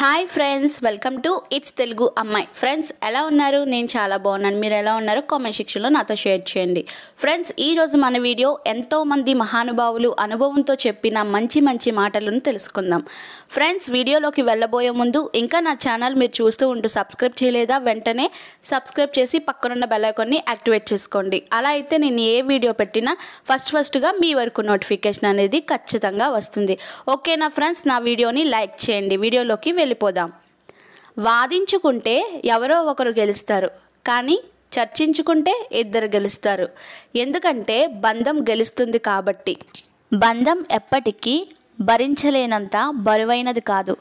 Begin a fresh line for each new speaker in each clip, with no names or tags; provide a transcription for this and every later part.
hi friends welcome to it's Telugu Ammayi friends ఎలా ఉన్నారు నేను చాలా బాగున్నాను మీరు ఎలా ఉన్నారో కామెంట్ సెక్షన్లో నాతో షేర్ చేయండి ఫ్రెండ్స్ ఈరోజు మన వీడియో ఎంతోమంది మహానుభావులు అనుభవంతో చెప్పిన మంచి మంచి మాటలను తెలుసుకుందాం ఫ్రెండ్స్ వీడియోలోకి వెళ్ళబోయే ముందు ఇంకా నా ఛానల్ మీరు చూస్తూ ఉంటూ సబ్స్క్రైబ్ చేయలేదా వెంటనే సబ్స్క్రైబ్ చేసి పక్కనున్న బెలైకాన్ని యాక్టివేట్ చేసుకోండి అలా అయితే నేను ఏ వీడియో పెట్టినా ఫస్ట్ ఫస్ట్గా మీ వరకు నోటిఫికేషన్ అనేది ఖచ్చితంగా వస్తుంది ఓకేనా ఫ్రెండ్స్ నా వీడియోని లైక్ చేయండి వీడియోలోకి వెళ్ళి వెళ్ళిపోదాం వాదించుకుంటే ఎవరో ఒకరు గెలుస్తారు కానీ చర్చించుకుంటే ఇద్దరు గెలుస్తారు ఎందుకంటే బంధం గెలుస్తుంది కాబట్టి బంధం ఎప్పటికీ భరించలేనంత బరువైనది కాదు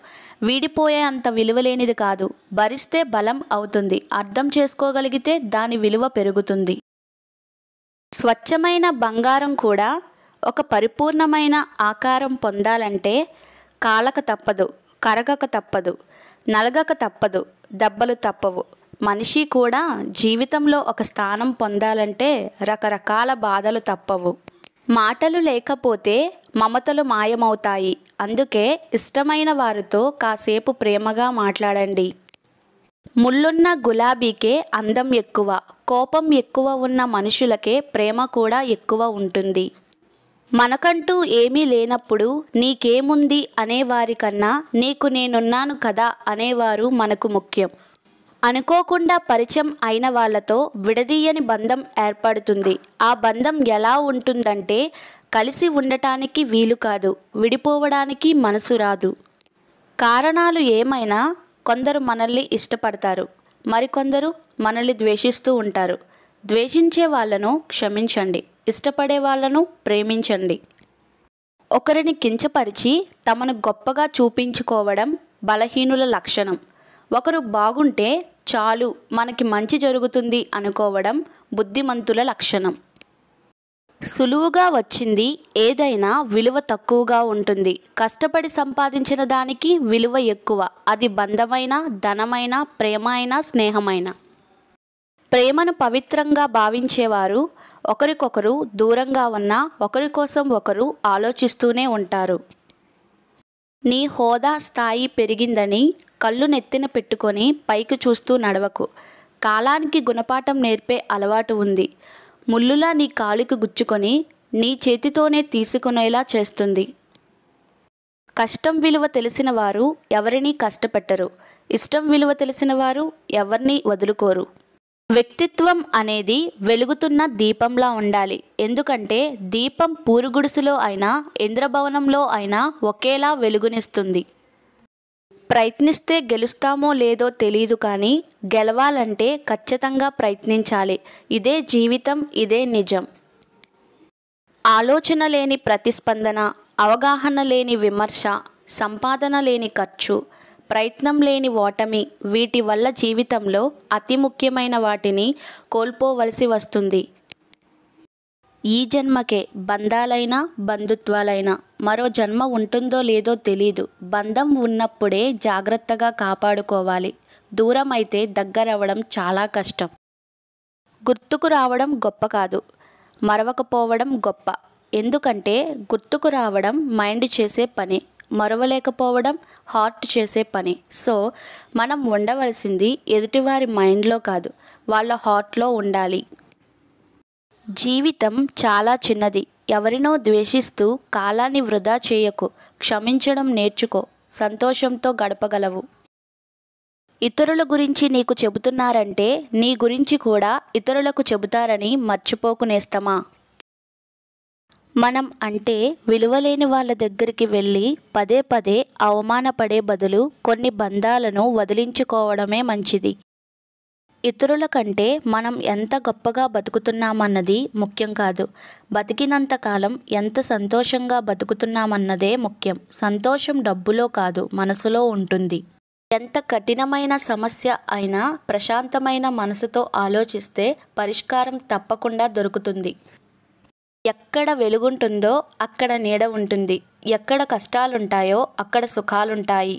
వీడిపోయే అంత విలువలేనిది కాదు భరిస్తే బలం అవుతుంది అర్థం చేసుకోగలిగితే దాని విలువ పెరుగుతుంది స్వచ్ఛమైన బంగారం కూడా ఒక పరిపూర్ణమైన ఆకారం పొందాలంటే కాలక తప్పదు కరగక తప్పదు నలగక తప్పదు దెబ్బలు తప్పవు మనిషి కూడా జీవితంలో ఒక స్థానం పొందాలంటే రకరకాల బాధలు తప్పవు మాటలు లేకపోతే మమతలు మాయమవుతాయి అందుకే ఇష్టమైన వారితో కాసేపు ప్రేమగా మాట్లాడండి ముళ్ళున్న గులాబీకే అందం ఎక్కువ కోపం ఎక్కువ ఉన్న మనుషులకే ప్రేమ కూడా ఎక్కువ ఉంటుంది మనకంటూ ఏమీ లేనప్పుడు నీకేముంది కన్నా నీకు నేనున్నాను కదా అనేవారు మనకు ముఖ్యం అనుకోకుండా పరిచయం అయిన వాళ్ళతో విడదీయని బంధం ఏర్పడుతుంది ఆ బంధం ఎలా ఉంటుందంటే కలిసి ఉండటానికి వీలు కాదు విడిపోవడానికి మనసు రాదు కారణాలు ఏమైనా కొందరు మనల్ని ఇష్టపడతారు మరికొందరు మనల్ని ద్వేషిస్తూ ఉంటారు ద్వేషించే వాళ్ళను క్షమించండి ఇష్టపడే వాళ్ళను ప్రేమించండి ఒకరిని కించపరిచి తమను గొప్పగా చూపించుకోవడం బలహీనుల లక్షణం ఒకరు బాగుంటే చాలు మనకి మంచి జరుగుతుంది అనుకోవడం బుద్ధిమంతుల లక్షణం సులువుగా వచ్చింది ఏదైనా విలువ తక్కువగా ఉంటుంది కష్టపడి సంపాదించిన దానికి విలువ ఎక్కువ అది బంధమైన ధనమైన ప్రేమ అయినా స్నేహమైన ప్రేమను పవిత్రంగా భావించేవారు ఒకరికొకరు దూరంగా ఉన్న ఒకరి కోసం ఒకరు ఆలోచిస్తూనే ఉంటారు నీ హోదా స్థాయి పెరిగిందని కళ్ళు నెత్తిన పెట్టుకొని పైకి చూస్తూ నడవకు కాలానికి గుణపాఠం నేర్పే అలవాటు ఉంది ముళ్ళులా నీ కాలుకు గుచ్చుకొని నీ చేతితోనే తీసుకునేలా చేస్తుంది కష్టం విలువ తెలిసిన వారు ఎవరినీ కష్టపెట్టరు ఇష్టం విలువ తెలిసిన వారు ఎవరిని వదులుకోరు వ్యక్తిత్వం అనేది వెలుగుతున్న దీపంలా ఉండాలి ఎందుకంటే దీపం పూరుగుడుసులో అయినా ఇంద్రభవనంలో అయినా ఒకేలా వెలుగునిస్తుంది ప్రయత్నిస్తే గెలుస్తామో లేదో తెలియదు కానీ గెలవాలంటే ఖచ్చితంగా ప్రయత్నించాలి ఇదే జీవితం ఇదే నిజం ఆలోచన లేని ప్రతిస్పందన అవగాహన లేని విమర్శ సంపాదన లేని ఖర్చు ప్రయత్నం లేని ఓటమి వీటి వల్ల జీవితంలో అతి ముఖ్యమైన వాటిని కోల్పోవలసి వస్తుంది ఈ జన్మకే బంధాలైనా బంధుత్వాలైనా మరో జన్మ ఉంటుందో లేదో తెలీదు బంధం ఉన్నప్పుడే జాగ్రత్తగా కాపాడుకోవాలి దూరం అయితే దగ్గరవ్వడం చాలా కష్టం గుర్తుకు రావడం గొప్ప కాదు మరవకపోవడం గొప్ప ఎందుకంటే గుర్తుకు రావడం మైండ్ చేసే పని మరవలేకపోవడం హార్ట్ చేసే పని సో మనం ఉండవలసింది ఎదుటివారి మైండ్లో కాదు వాళ్ళ హార్ట్లో ఉండాలి జీవితం చాలా చిన్నది ఎవరినో ద్వేషిస్తూ కాలాన్ని వృధా చేయకు క్షమించడం నేర్చుకో సంతోషంతో గడపగలవు ఇతరుల గురించి నీకు చెబుతున్నారంటే నీ గురించి కూడా ఇతరులకు చెబుతారని మర్చిపోకునేస్తమా మనం అంటే విలువలేని వాళ్ళ దగ్గరికి వెళ్ళి పదే పదే అవమానపడే బదులు కొన్ని బంధాలను వదిలించుకోవడమే మంచిది ఇతరుల కంటే మనం ఎంత గొప్పగా బతుకుతున్నామన్నది ముఖ్యం కాదు బతికినంతకాలం ఎంత సంతోషంగా బతుకుతున్నామన్నదే ముఖ్యం సంతోషం డబ్బులో కాదు మనసులో ఉంటుంది ఎంత కఠినమైన సమస్య అయినా ప్రశాంతమైన మనసుతో ఆలోచిస్తే పరిష్కారం తప్పకుండా దొరుకుతుంది ఎక్కడ వెలుగుంటుందో అక్కడ నీడ ఉంటుంది ఎక్కడ కష్టాలుంటాయో అక్కడ సుఖాలుంటాయి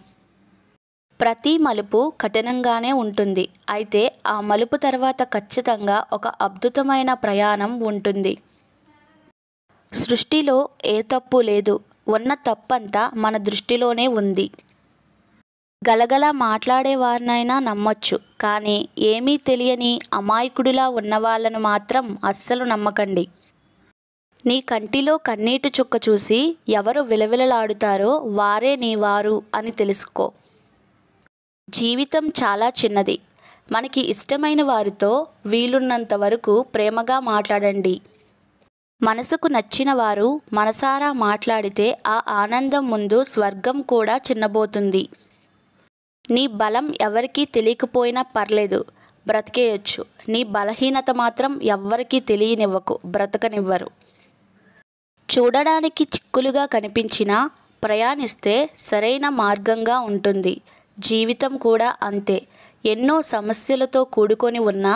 ప్రతి మలుపు కఠినంగానే ఉంటుంది అయితే ఆ మలుపు తర్వాత ఖచ్చితంగా ఒక అద్భుతమైన ప్రయాణం ఉంటుంది సృష్టిలో ఏ తప్పు లేదు ఉన్న తప్పంతా మన దృష్టిలోనే ఉంది గలగల మాట్లాడేవారినైనా నమ్మొచ్చు కానీ ఏమీ తెలియని అమాయకుడిలా ఉన్నవాళ్ళను మాత్రం అస్సలు నమ్మకండి నీ కంటిలో కన్నీటి చుక్క చూసి ఎవరు విలవిలలాడుతారో వారే నీ వారు అని తెలుసుకో జీవితం చాలా చిన్నది మనకి ఇష్టమైన వారితో వీలున్నంత వరకు ప్రేమగా మాట్లాడండి మనసుకు నచ్చిన వారు మనసారా మాట్లాడితే ఆ ఆనందం ముందు స్వర్గం కూడా చిన్నబోతుంది నీ బలం ఎవరికీ తెలియకపోయినా పర్లేదు బ్రతికేయొచ్చు నీ బలహీనత మాత్రం ఎవ్వరికీ తెలియనివ్వకు బ్రతకనివ్వరు చూడడానికి చిక్కులుగా కనిపించినా ప్రయాణిస్తే సరైన మార్గంగా ఉంటుంది జీవితం కూడా అంతే ఎన్నో సమస్యలతో కూడుకొని ఉన్న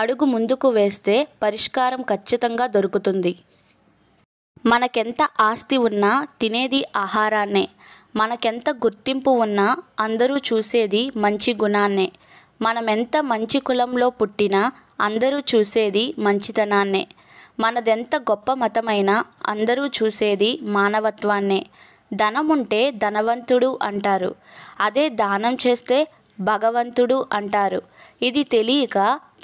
అడుగు ముందుకు వేస్తే పరిష్కారం ఖచ్చితంగా దొరుకుతుంది మనకెంత ఆస్తి ఉన్నా తినేది ఆహారాన్నే మనకెంత గుర్తింపు ఉన్నా అందరూ చూసేది మంచి గుణాన్నే మనమెంత మంచి కులంలో పుట్టినా అందరూ చూసేది మంచితనాన్నే మనదెంత గొప్ప మతమైనా అందరూ చూసేది మానవత్వాన్నే ధనముంటే ధనవంతుడు అంటారు అదే దానం చేస్తే భగవంతుడు అంటారు ఇది తెలియక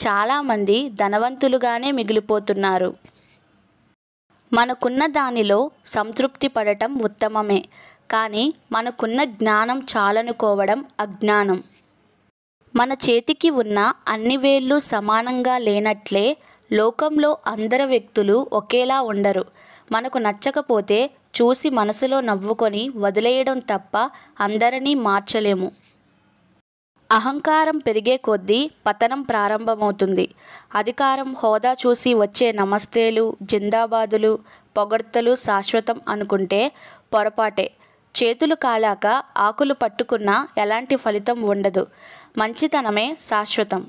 చాలామంది ధనవంతులుగానే మిగిలిపోతున్నారు మనకున్న దానిలో సంతృప్తి పడటం ఉత్తమమే కానీ మనకున్న జ్ఞానం చాలనుకోవడం అజ్ఞానం మన చేతికి ఉన్న అన్ని వేళ్ళు సమానంగా లేనట్లే లోకంలో అందరు వ్యక్తులు ఒకేలా ఉండరు మనకు నచ్చకపోతే చూసి మనసులో నవ్వుకొని వదిలేయడం తప్ప అందరినీ మార్చలేము అహంకారం పెరిగే కొద్దీ పతనం ప్రారంభమవుతుంది అధికారం హోదా చూసి వచ్చే నమస్తేలు జిందాబాదులు పొగడ్తలు శాశ్వతం అనుకుంటే పొరపాటే చేతులు కాలాక ఆకులు పట్టుకున్నా ఎలాంటి ఫలితం ఉండదు మంచితనమే శాశ్వతం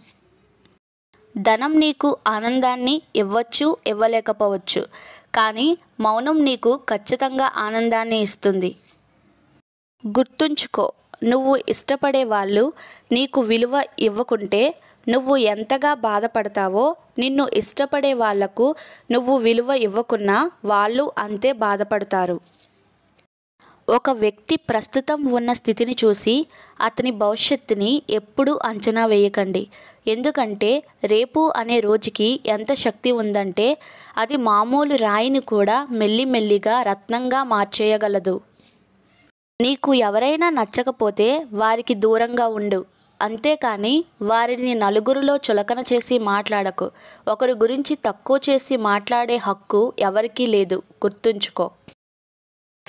ధనం నీకు ఆనందాన్ని ఇవ్వచ్చు ఇవ్వలేకపోవచ్చు కానీ మౌనం నీకు ఖచ్చితంగా ఆనందాన్ని ఇస్తుంది గుర్తుంచుకో నువ్వు ఇష్టపడే వాళ్ళు నీకు విలువ ఇవ్వకుంటే నువ్వు ఎంతగా బాధపడతావో నిన్ను ఇష్టపడే వాళ్లకు నువ్వు విలువ ఇవ్వకున్నా వాళ్ళు అంతే బాధపడతారు ఒక వ్యక్తి ప్రస్తుతం ఉన్న స్థితిని చూసి అతని భవిష్యత్తుని ఎప్పుడూ అంచనా వేయకండి ఎందుకంటే రేపు అనే రోజుకి ఎంత శక్తి ఉందంటే అది మామూలు రాయిని కూడా మెల్లిమెల్లిగా రత్నంగా మార్చేయగలదు నీకు ఎవరైనా నచ్చకపోతే వారికి దూరంగా ఉండు అంతేకాని వారిని నలుగురిలో చులకన చేసి మాట్లాడకు ఒకరి గురించి తక్కువ చేసి మాట్లాడే హక్కు ఎవరికీ లేదు గుర్తుంచుకో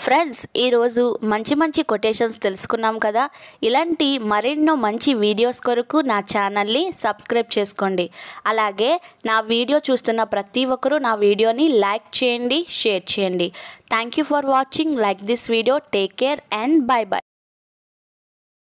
ఫ్రెండ్స్ ఈరోజు మంచి మంచి కొటేషన్స్ తెలుసుకున్నాం కదా ఇలాంటి మరెన్నో మంచి వీడియోస్ కొరకు నా ఛానల్ని సబ్స్క్రైబ్ చేసుకోండి అలాగే నా వీడియో చూస్తున్న ప్రతి ఒక్కరూ నా వీడియోని లైక్ చేయండి షేర్ చేయండి thank for watching like this video take care and bye bye